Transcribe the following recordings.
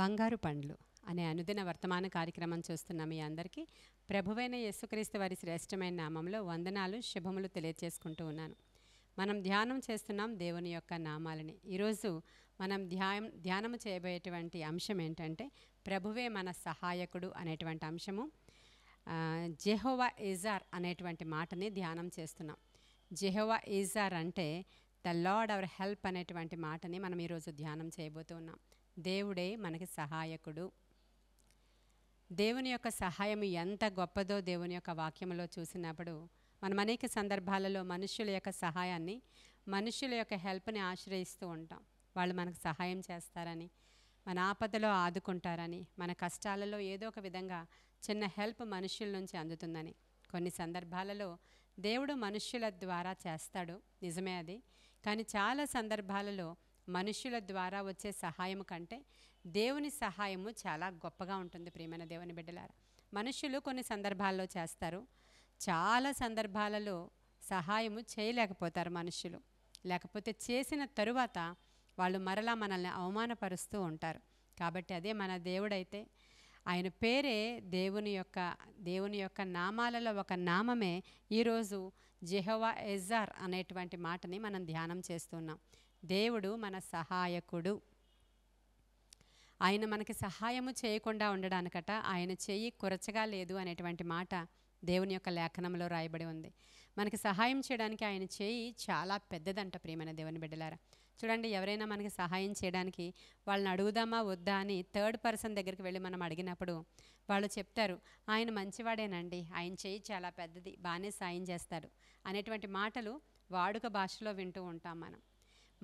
బంగారు పండ్లు అనే అనుదిన వర్తమాన కార్యక్రమం చూస్తున్న మీ అందరికీ ప్రభువైన యేసుక్రీస్తు వారి శ్రేష్టమైన నామంలో వందనాలు శుభములు తెలియచేసుకుంటూ ఉన్నాను మనం ధ్యానం చేస్తున్నాం దేవుని యొక్క నామాలని ఈరోజు మనం ధ్యానం ధ్యానము చేయబోయేటువంటి అంశం ఏంటంటే ప్రభువే మన సహాయకుడు అనేటువంటి అంశము జెహోవా ఈజార్ అనేటువంటి మాటని ధ్యానం చేస్తున్నాం జెహోవా ఈజార్ అంటే ద లార్డ్ అవర్ హెల్ప్ అనేటువంటి మాటని మనం ఈరోజు ధ్యానం చేయబోతున్నాం దేవుడే మనకి సహాయకుడు దేవుని యొక్క సహాయం ఎంత గొప్పదో దేవుని యొక్క వాక్యంలో చూసినప్పుడు మనం అనేక సందర్భాలలో మనుషుల యొక్క సహాయాన్ని మనుషుల యొక్క హెల్ప్ని ఆశ్రయిస్తూ ఉంటాం వాళ్ళు మనకు సహాయం చేస్తారని మన ఆపదలో ఆదుకుంటారని మన కష్టాలలో ఏదో ఒక విధంగా చిన్న హెల్ప్ మనుషుల నుంచి అందుతుందని కొన్ని సందర్భాలలో దేవుడు మనుష్యుల ద్వారా చేస్తాడు నిజమే అది కానీ చాలా సందర్భాలలో మనుషుల ద్వారా వచ్చే సహాయం కంటే దేవుని సహాయము చాలా గొప్పగా ఉంటుంది ప్రియమైన దేవుని బిడ్డలారా మనుషులు కొన్ని సందర్భాల్లో చేస్తారు చాలా సందర్భాలలో సహాయము చేయలేకపోతారు మనుషులు లేకపోతే చేసిన తరువాత వాళ్ళు మరలా మనల్ని అవమానపరుస్తూ ఉంటారు కాబట్టి అదే మన దేవుడైతే ఆయన పేరే దేవుని యొక్క దేవుని యొక్క నామాలలో ఒక నామమే ఈరోజు జెహవా ఎజార్ అనేటువంటి మాటని మనం ధ్యానం చేస్తున్నాం దేవుడు మన సహాయకుడు ఆయన మనకి సహాయము చేయకుండా ఉండడానికట ఆయన చేయి కురచగా లేదు అనేటువంటి మాట దేవుని యొక్క లేఖనంలో రాయబడి ఉంది మనకి సహాయం చేయడానికి ఆయన చేయి చాలా పెద్దదంట ప్రియమైన దేవుని బిడ్డలారా చూడండి ఎవరైనా మనకి సహాయం చేయడానికి వాళ్ళని అడుగుదామా వద్దా అని థర్డ్ పర్సన్ దగ్గరికి వెళ్ళి మనం అడిగినప్పుడు వాళ్ళు చెప్తారు ఆయన మంచివాడేనండి ఆయన చేయి చాలా పెద్దది బాగానే సాయం చేస్తాడు అనేటువంటి మాటలు వాడుక భాషలో వింటూ ఉంటాం మనం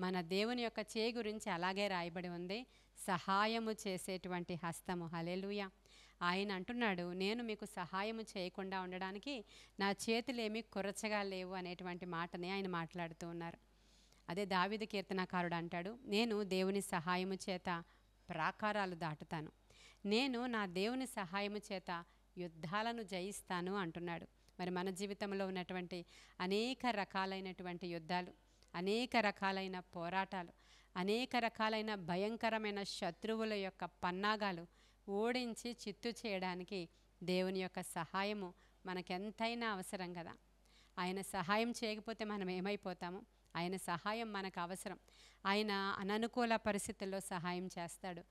మన దేవుని యొక్క చేయి గురించి అలాగే రాయబడి ఉంది సహాయము చేసేటువంటి హస్తము హలేలుయ ఆయన అంటున్నాడు నేను మీకు సహాయము చేయకుండా ఉండడానికి నా చేతులేమి కొరచగా లేవు అనేటువంటి మాటని ఆయన మాట్లాడుతూ ఉన్నారు అదే దావిద కీర్తనకారుడు అంటాడు నేను దేవుని సహాయము చేత ప్రాకారాలు దాటుతాను నేను నా దేవుని సహాయము చేత యుద్ధాలను జయిస్తాను అంటున్నాడు మరి మన జీవితంలో ఉన్నటువంటి అనేక రకాలైనటువంటి యుద్ధాలు అనేక రకాలైన పోరాటాలు అనేక రకాలైన భయంకరమైన శత్రువుల యొక్క పన్నాగాలు ఓడించి చిత్తు చేయడానికి దేవుని యొక్క సహాయము మనకెంతైనా అవసరం కదా ఆయన సహాయం చేయకపోతే మనం ఏమైపోతాము ఆయన సహాయం మనకు అవసరం ఆయన అననుకూల పరిస్థితుల్లో సహాయం చేస్తాడు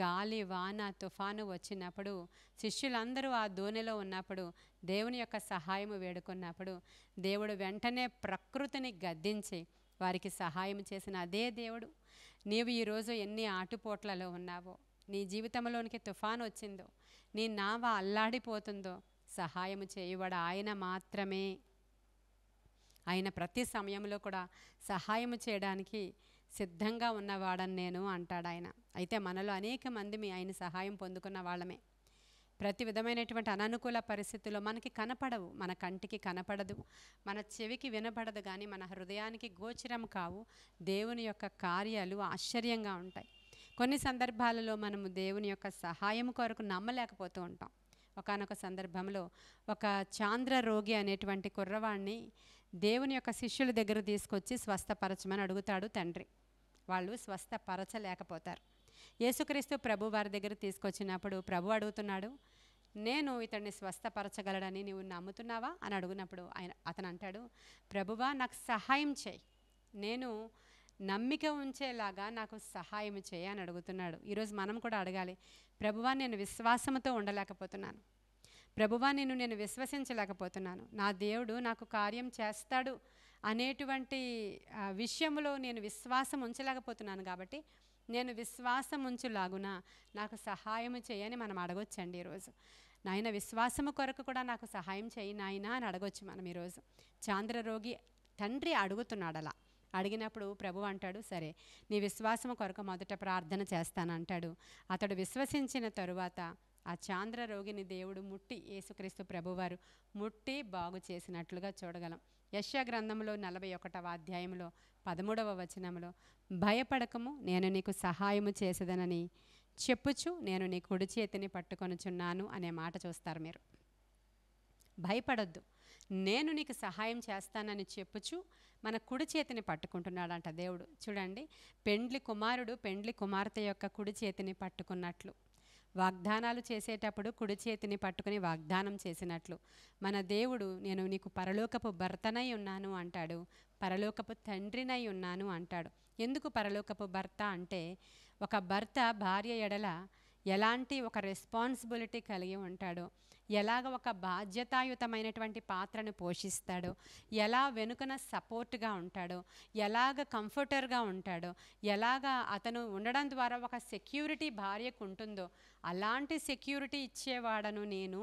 గాలి వాన తుఫాను వచ్చినప్పుడు శిష్యులందరూ ఆ ధోనిలో ఉన్నప్పుడు దేవుని యొక్క సహాయము వేడుకున్నప్పుడు దేవుడు వెంటనే ప్రకృతిని గద్దించి వారికి సహాయం చేసిన అదే దేవుడు నీవు ఈరోజు ఎన్ని ఆటుపోట్లలో ఉన్నావో నీ జీవితంలోనికి తుఫాన్ వచ్చిందో నీ నావ అల్లాడిపోతుందో సహాయము చేయువాడు ఆయన మాత్రమే ఆయన ప్రతి సమయంలో కూడా సహాయము చేయడానికి సిద్ధంగా ఉన్నవాడని నేను అంటాడు ఆయన అయితే మనలో అనేక మంది మీ ఆయన సహాయం పొందుకున్న వాళ్ళమే ప్రతి విధమైనటువంటి అననుకూల పరిస్థితుల్లో మనకి కనపడవు మన కంటికి కనపడదు మన చెవికి వినపడదు కానీ మన హృదయానికి గోచరం కావు దేవుని యొక్క కార్యాలు ఆశ్చర్యంగా ఉంటాయి కొన్ని సందర్భాలలో మనము దేవుని యొక్క సహాయం కొరకు నమ్మలేకపోతూ ఉంటాం ఒకనొక సందర్భంలో ఒక చాంద్ర రోగి అనేటువంటి కుర్రవాణ్ణి దేవుని యొక్క శిష్యుల దగ్గర తీసుకొచ్చి స్వస్థపరచమని అడుగుతాడు తండ్రి వాళ్ళు స్వస్థపరచలేకపోతారు యేసుక్రీస్తు ప్రభు వారి దగ్గర తీసుకొచ్చినప్పుడు ప్రభు అడుగుతున్నాడు నేను ఇతన్ని స్వస్థపరచగలడని నీవు నమ్ముతున్నావా అని అడుగునప్పుడు ఆయన అతను అంటాడు ప్రభువా నాకు సహాయం చేయి నేను నమ్మిక ఉంచేలాగా నాకు సహాయం చేయి అని అడుగుతున్నాడు ఈరోజు మనం కూడా అడగాలి ప్రభువా నేను విశ్వాసంతో ఉండలేకపోతున్నాను ప్రభువా నేను నేను విశ్వసించలేకపోతున్నాను నా దేవుడు నాకు కార్యం చేస్తాడు అనేటువంటి విషయంలో నేను విశ్వాసం ఉంచలేకపోతున్నాను కాబట్టి నేను విశ్వాసం ఉంచులాగున నాకు సహాయము చేయని మనం అడగొచ్చండి ఈరోజు నాయన విశ్వాసము కొరకు కూడా నాకు సహాయం చేయి నాయన అని అడగొచ్చు మనం ఈరోజు చాంద్ర రోగి తండ్రి అడుగుతున్నాడు అలా అడిగినప్పుడు ప్రభు అంటాడు సరే నీ విశ్వాసము కొరకు మొదట ప్రార్థన చేస్తానంటాడు అతడు విశ్వసించిన తరువాత ఆ చాంద్ర రోగిని దేవుడు ముట్టి యేసుక్రీస్తు ప్రభువారు ముట్టి బాగు చేసినట్లుగా చూడగలం యశ్య గ్రంథంలో నలభై ఒకటవ అధ్యాయంలో పదమూడవ వచనంలో భయపడకము నేను నీకు సహాయము చేసేదనని చెప్పుచు నేను నీ కుడి చేతిని పట్టుకొనుచున్నాను అనే మాట చూస్తారు మీరు భయపడొద్దు నేను నీకు సహాయం చేస్తానని చెప్పుచు మన కుడి చేతిని పట్టుకుంటున్నాడంట దేవుడు చూడండి పెండ్లి కుమారుడు పెండ్లి కుమార్తె యొక్క కుడి చేతిని పట్టుకున్నట్లు వాగ్దానాలు చేసేటప్పుడు కుడి చేతిని పట్టుకుని వాగ్దానం చేసినట్లు మన దేవుడు నేను నీకు పరలోకపు భర్తనై ఉన్నాను అంటాడు పరలోకపు తండ్రినై ఉన్నాను అంటాడు ఎందుకు పరలోకపు భర్త అంటే ఒక భర్త భార్య ఎడల ఎలాంటి ఒక రెస్పాన్సిబిలిటీ కలిగి ఉంటాడో ఎలాగ ఒక బాధ్యతాయుతమైనటువంటి పాత్రను పోషిస్తాడో ఎలా వెనుకన సపోర్ట్గా ఉంటాడో ఎలాగ కంఫర్టర్గా ఉంటాడో ఎలాగ అతను ఉండడం ద్వారా ఒక సెక్యూరిటీ భార్యకు ఉంటుందో అలాంటి సెక్యూరిటీ ఇచ్చేవాడను నేను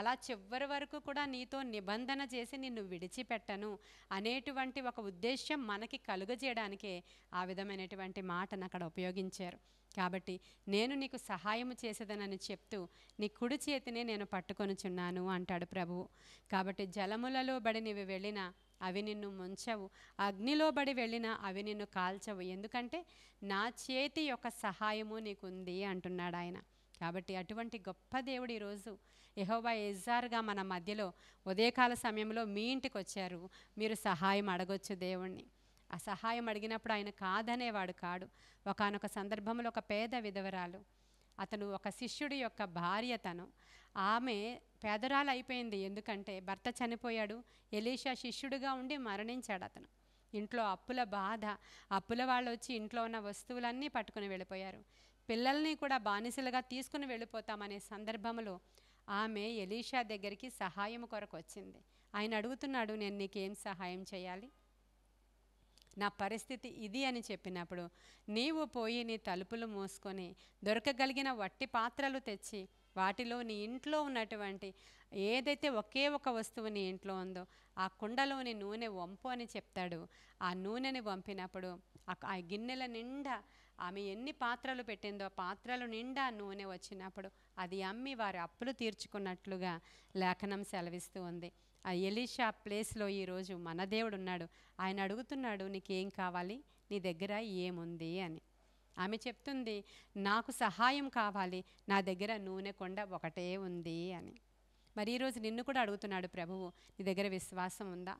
అలా చివరి వరకు కూడా నీతో నిబంధన చేసి నిన్ను విడిచిపెట్టను అనేటువంటి ఒక ఉద్దేశ్యం మనకి కలుగజేయడానికే ఆ విధమైనటువంటి మాటను అక్కడ ఉపయోగించారు కాబట్టి నేను నీకు సహాయము చేసేదనని చెప్తూ నీ కుడి చేతినే నేను పట్టుకొనుచున్నాను అంటాడు ప్రభువు కాబట్టి జలములలో బడి నీవు వెళ్ళినా అవి నిన్ను ముంచవు అగ్నిలో బడి వెళ్ళినా అవి నిన్ను కాల్చవు ఎందుకంటే నా చేతి యొక్క సహాయము నీకుంది అంటున్నాడు ఆయన కాబట్టి అటువంటి గొప్ప దేవుడు ఈరోజు ఎహోబా ఎజార్గా మన మధ్యలో ఉదయకాల సమయంలో మీ ఇంటికి వచ్చారు మీరు సహాయం అడగొచ్చు దేవుణ్ణి ఆ సహాయం అడిగినప్పుడు ఆయన కాదనేవాడు కాడు ఒకనొక సందర్భంలో ఒక పేద విధవరాలు అతను ఒక శిష్యుడి యొక్క భార్య తను ఆమె పేదరాలు అయిపోయింది ఎందుకంటే భర్త చనిపోయాడు ఎలీషా శిష్యుడిగా ఉండి మరణించాడు అతను ఇంట్లో అప్పుల బాధ అప్పుల వాళ్ళు వచ్చి ఇంట్లో ఉన్న వస్తువులన్నీ పట్టుకుని వెళ్ళిపోయారు పిల్లల్ని కూడా బానిసలుగా తీసుకుని వెళ్ళిపోతామనే సందర్భంలో ఆమె ఎలీషా దగ్గరికి సహాయం కొరకు వచ్చింది ఆయన అడుగుతున్నాడు నేను నీకేం సహాయం చేయాలి నా పరిస్థితి ఇది అని చెప్పినప్పుడు నీవు పోయి నీ తలుపులు మూసుకొని దొరకగలిగిన వట్టి పాత్రలు తెచ్చి వాటిలో నీ ఇంట్లో ఉన్నటువంటి ఏదైతే ఒకే ఒక వస్తువు నీ ఇంట్లో ఉందో ఆ కుండలోని నూనె వంపు అని చెప్తాడు ఆ నూనెని వంపినప్పుడు ఆ గిన్నెల నిండా ఆమె ఎన్ని పాత్రలు పెట్టిందో పాత్రలు నిండా నూనె వచ్చినప్పుడు అది అమ్మి వారి అప్పులు తీర్చుకున్నట్లుగా లేఖనం సెలవిస్తూ ఉంది ఆ ఎలీషా ప్లేస్లో ఈరోజు మన దేవుడు ఉన్నాడు ఆయన అడుగుతున్నాడు నీకేం కావాలి నీ దగ్గర ఏముంది అని ఆమె చెప్తుంది నాకు సహాయం కావాలి నా దగ్గర నూనె కొండ ఒకటే ఉంది అని మరి ఈరోజు నిన్ను కూడా అడుగుతున్నాడు ప్రభువు నీ దగ్గర విశ్వాసం ఉందా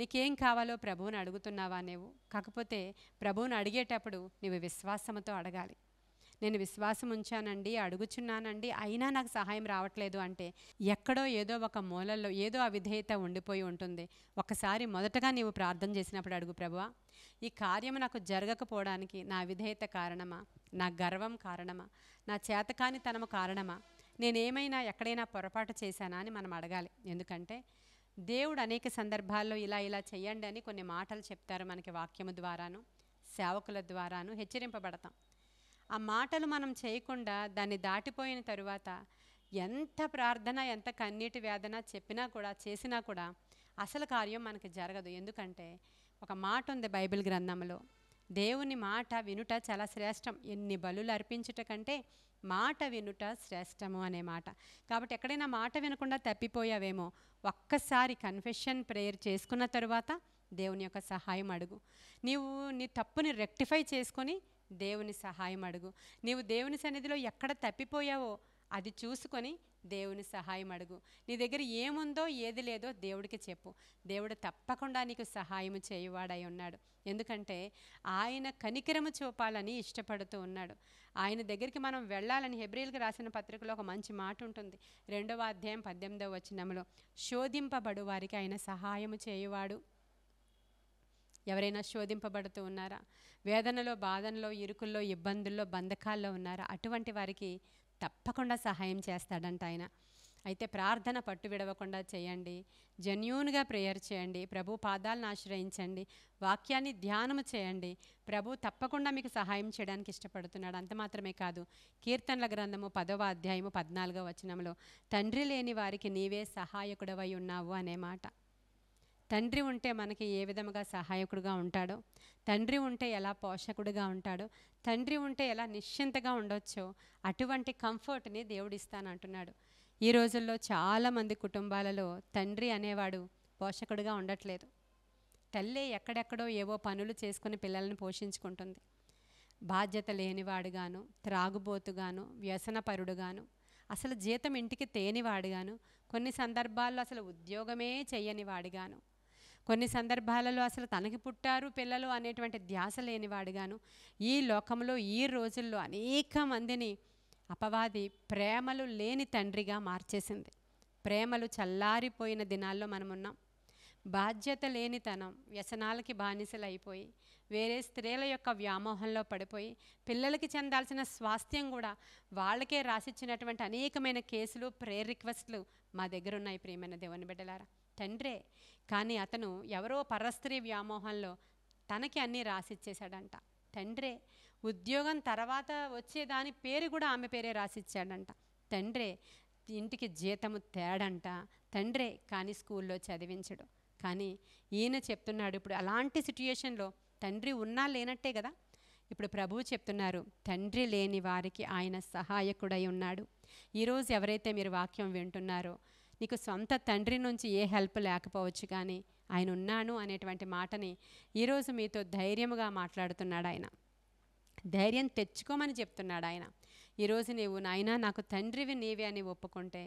నీకేం కావాలో ప్రభువుని అడుగుతున్నావా నీవు కాకపోతే ప్రభువుని అడిగేటప్పుడు నువ్వు విశ్వాసంతో అడగాలి నేను విశ్వాసం ఉంచానండి అడుగుచున్నానండి అయినా నాకు సహాయం రావట్లేదు అంటే ఎక్కడో ఏదో ఒక మూలల్లో ఏదో అవిధేయత ఉండిపోయి ఉంటుంది ఒకసారి మొదటగా నీవు ప్రార్థన చేసినప్పుడు అడుగు ప్రభువా ఈ కార్యము నాకు జరగకపోవడానికి నా విధేయత కారణమా నా గర్వం కారణమా నా చేతకాని తనము కారణమా నేనేమైనా ఎక్కడైనా పొరపాటు చేశానా అని మనం అడగాలి ఎందుకంటే దేవుడు అనేక సందర్భాల్లో ఇలా ఇలా చేయండి అని కొన్ని మాటలు చెప్తారు మనకి వాక్యము ద్వారాను సేవకుల ద్వారాను హెచ్చరింపబడతాం ఆ మాటలు మనం చేయకుండా దాన్ని దాటిపోయిన తరువాత ఎంత ప్రార్థన ఎంత కన్నీటి వేదన చెప్పినా కూడా చేసినా కూడా అసలు కార్యం మనకి జరగదు ఎందుకంటే ఒక మాట ఉంది బైబిల్ గ్రంథంలో దేవుని మాట వినుట చాలా శ్రేష్టం ఎన్ని బలులు అర్పించుట కంటే మాట వినుట శ్రేష్టము అనే మాట కాబట్టి ఎక్కడైనా మాట వినకుండా తప్పిపోయావేమో ఒక్కసారి కన్ఫెషన్ ప్రేయర్ చేసుకున్న తరువాత దేవుని యొక్క సహాయం అడుగు నీవు నీ తప్పుని రెక్టిఫై చేసుకొని దేవుని సహాయం అడుగు నీవు దేవుని సన్నిధిలో ఎక్కడ తప్పిపోయావో అది చూసుకొని దేవుని సహాయం అడుగు నీ దగ్గర ఏముందో ఏది లేదో దేవుడికి చెప్పు దేవుడు తప్పకుండా నీకు సహాయం చేయవాడై ఉన్నాడు ఎందుకంటే ఆయన కనికరము చూపాలని ఇష్టపడుతూ ఉన్నాడు ఆయన దగ్గరికి మనం వెళ్ళాలని హెబ్రిల్కి రాసిన పత్రికలో ఒక మంచి మాట ఉంటుంది రెండవ అధ్యాయం పద్దెనిమిదవ వచ్చినములో శోధింపబడు వారికి ఆయన సహాయం చేయువాడు ఎవరైనా శోధింపబడుతూ ఉన్నారా వేదనలో బాధనలో ఇరుకుల్లో ఇబ్బందుల్లో బంధకాల్లో ఉన్నారా అటువంటి వారికి తప్పకుండా సహాయం చేస్తాడంట ఆయన అయితే ప్రార్థన పట్టు విడవకుండా చేయండి జెన్యూన్గా ప్రేయర్ చేయండి ప్రభు పాదాలను ఆశ్రయించండి వాక్యాన్ని ధ్యానము చేయండి ప్రభు తప్పకుండా మీకు సహాయం చేయడానికి ఇష్టపడుతున్నాడు అంత మాత్రమే కాదు కీర్తనల గ్రంథము పదవ అధ్యాయము పద్నాలుగో వచనంలో తండ్రి లేని వారికి నీవే సహాయకుడవై ఉన్నావు అనే మాట తండ్రి ఉంటే మనకి ఏ విధముగా సహాయకుడుగా ఉంటాడో తండ్రి ఉంటే ఎలా పోషకుడుగా ఉంటాడో తండ్రి ఉంటే ఎలా నిశ్చింతగా ఉండొచ్చో అటువంటి కంఫర్ట్ని దేవుడు ఈ రోజుల్లో చాలామంది కుటుంబాలలో తండ్రి అనేవాడు పోషకుడుగా ఉండట్లేదు తల్లి ఎక్కడెక్కడో ఏవో పనులు చేసుకుని పిల్లలను పోషించుకుంటుంది బాధ్యత లేనివాడుగాను త్రాగుబోతుగాను వ్యసనపరుడుగాను అసలు జీతం ఇంటికి తేనివాడుగాను కొన్ని సందర్భాల్లో అసలు ఉద్యోగమే చేయనివాడుగాను కొన్ని సందర్భాలలో అసలు తనకి పుట్టారు పిల్లలు అనేటువంటి ధ్యాస లేనివాడుగాను ఈ లోకంలో ఈ రోజుల్లో అనేక మందిని అపవాది ప్రేమలు లేని తండ్రిగా మార్చేసింది ప్రేమలు చల్లారిపోయిన దినాల్లో మనమున్నాం బాధ్యత లేనితనం వ్యసనాలకి బానిసలైపోయి వేరే స్త్రీల యొక్క వ్యామోహంలో పడిపోయి పిల్లలకి చెందాల్సిన స్వాస్థ్యం కూడా వాళ్ళకే రాసిచ్చినటువంటి అనేకమైన కేసులు ప్రేర్ రిక్వెస్ట్లు మా దగ్గర ఉన్నాయి ప్రియమైన దేవుని బిడ్డలారా తండ్రే కానీ అతను ఎవరో పరస్త్రీ వ్యామోహంలో తనకి అన్నీ రాసిచ్చేశాడంట తండ్రే ఉద్యోగం తర్వాత వచ్చే దాని పేరు కూడా ఆమె పేరే రాసిచ్చాడంట తండ్రే ఇంటికి జీతము తేడంట తండ్రే కానీ స్కూల్లో చదివించడు కానీ ఈయన చెప్తున్నాడు ఇప్పుడు అలాంటి సిట్యుయేషన్లో తండ్రి ఉన్నా లేనట్టే కదా ఇప్పుడు ప్రభువు చెప్తున్నారు తండ్రి లేని వారికి ఆయన సహాయకుడై ఉన్నాడు ఈరోజు ఎవరైతే మీరు వాక్యం వింటున్నారో నీకు సొంత తండ్రి నుంచి ఏ హెల్ప్ లేకపోవచ్చు కానీ ఆయన ఉన్నాను అనేటువంటి మాటని ఈరోజు మీతో ధైర్యముగా మాట్లాడుతున్నాడు ఆయన ధైర్యం తెచ్చుకోమని చెప్తున్నాడు ఆయన ఈరోజు నీవు నాయన నాకు తండ్రివి నీవే అని ఒప్పుకుంటే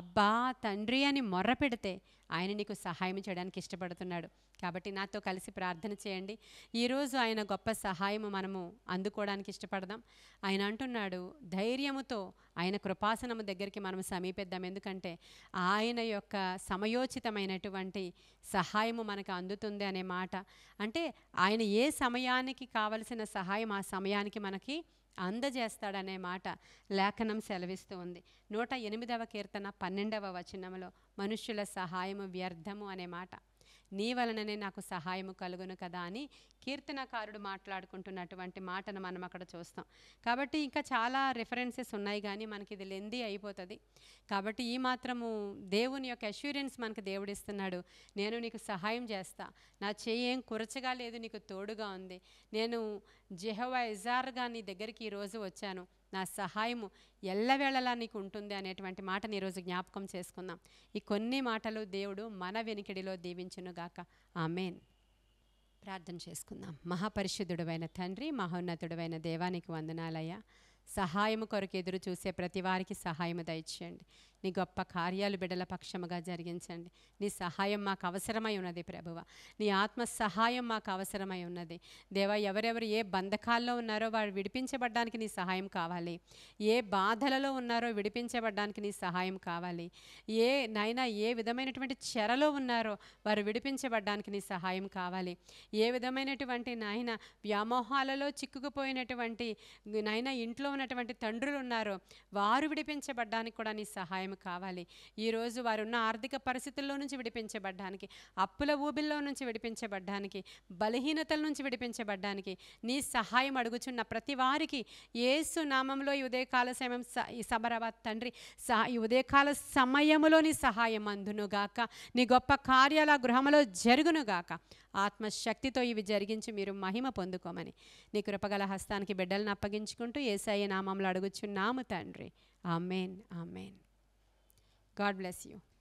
అబ్బా తండ్రి అని మొర్ర పెడితే ఆయన నీకు సహాయం చేయడానికి ఇష్టపడుతున్నాడు కాబట్టి నాతో కలిసి ప్రార్థన చేయండి ఈరోజు ఆయన గొప్ప సహాయం మనము అందుకోవడానికి ఇష్టపడదాం ఆయన అంటున్నాడు ధైర్యముతో ఆయన కృపాసనము దగ్గరికి మనం సమీపిద్దాం ఎందుకంటే ఆయన యొక్క సమయోచితమైనటువంటి సహాయము మనకు అందుతుంది అనే మాట అంటే ఆయన ఏ సమయానికి కావలసిన సహాయం ఆ సమయానికి మనకి అందజేస్తాడనే మాట లేఖనం సెలవిస్తూ ఉంది నూట ఎనిమిదవ కీర్తన పన్నెండవ వచనంలో మనుష్యుల సహాయము వ్యర్థము అనే మాట నీ వలననే నాకు సహాయము కలుగును కదా అని కీర్తనకారుడు మాట్లాడుకుంటున్నటువంటి మాటను మనం అక్కడ చూస్తాం కాబట్టి ఇంకా చాలా రిఫరెన్సెస్ ఉన్నాయి కానీ మనకి ఇది లెందీ అయిపోతుంది కాబట్టి ఈ మాత్రము దేవుని యొక్క అష్యూరెన్స్ మనకు దేవుడిస్తున్నాడు నేను నీకు సహాయం చేస్తా నా చేయి ఏం కురచగా లేదు నీకు తోడుగా ఉంది నేను జెహవా ఇజార్గా నీ దగ్గరికి ఈరోజు వచ్చాను నా సహాయము ఎల్లవేళలా నీకు ఉంటుంది అనేటువంటి మాటని ఈరోజు జ్ఞాపకం చేసుకుందాం ఈ కొన్ని మాటలు దేవుడు మన వెనికిడిలో దీవించునుగాక ఆమెన్ ప్రార్థన చేసుకుందాం మహాపరిశుద్ధుడైన తండ్రి మహోన్నతుడైన దేవానికి వందనాలయ్యా సహాయము కొరకు ఎదురు చూసే ప్రతి వారికి సహాయము దయచేయండి నీ గొప్ప కార్యాలు బిడ్డల పక్షముగా జరిగించండి నీ సహాయం మాకు అవసరమై ఉన్నది ప్రభువ నీ ఆత్మ సహాయం మాకు అవసరమై ఉన్నది దేవా ఎవరెవరు ఏ బంధకాల్లో ఉన్నారో వారు విడిపించబడ్డానికి నీ సహాయం కావాలి ఏ బాధలలో ఉన్నారో విడిపించబడ్డానికి నీ సహాయం కావాలి ఏ నైనా ఏ విధమైనటువంటి చెరలో ఉన్నారో వారు విడిపించబడ్డానికి నీ సహాయం కావాలి ఏ విధమైనటువంటి నాయన వ్యామోహాలలో చిక్కుకుపోయినటువంటి నైనా ఇంట్లో ఉన్నటువంటి తండ్రులు ఉన్నారో వారు విడిపించబడ్డానికి కూడా నీ సహాయం సహాయం కావాలి ఈరోజు వారున్న ఆర్థిక పరిస్థితుల్లో నుంచి విడిపించబడ్డానికి అప్పుల ఊబిల్లో నుంచి విడిపించబడ్డానికి బలహీనతల నుంచి విడిపించబడ్డానికి నీ సహాయం అడుగుచున్న ప్రతి వారికి ఏసు నామంలో ఈ ఉదయకాల సమయం ఈ సబరాబాద్ తండ్రి ఈ ఉదయకాల సమయములో నీ సహాయం అందునుగాక నీ గొప్ప కార్యాల గృహములో జరుగునుగాక ఆత్మశక్తితో ఇవి జరిగించి మీరు మహిమ పొందుకోమని నీ కృపగల హస్తానికి బిడ్డలను అప్పగించుకుంటూ ఏసఐ నామంలో అడుగుచున్నాము తండ్రి ఆమెన్ ఆమెన్ God bless you.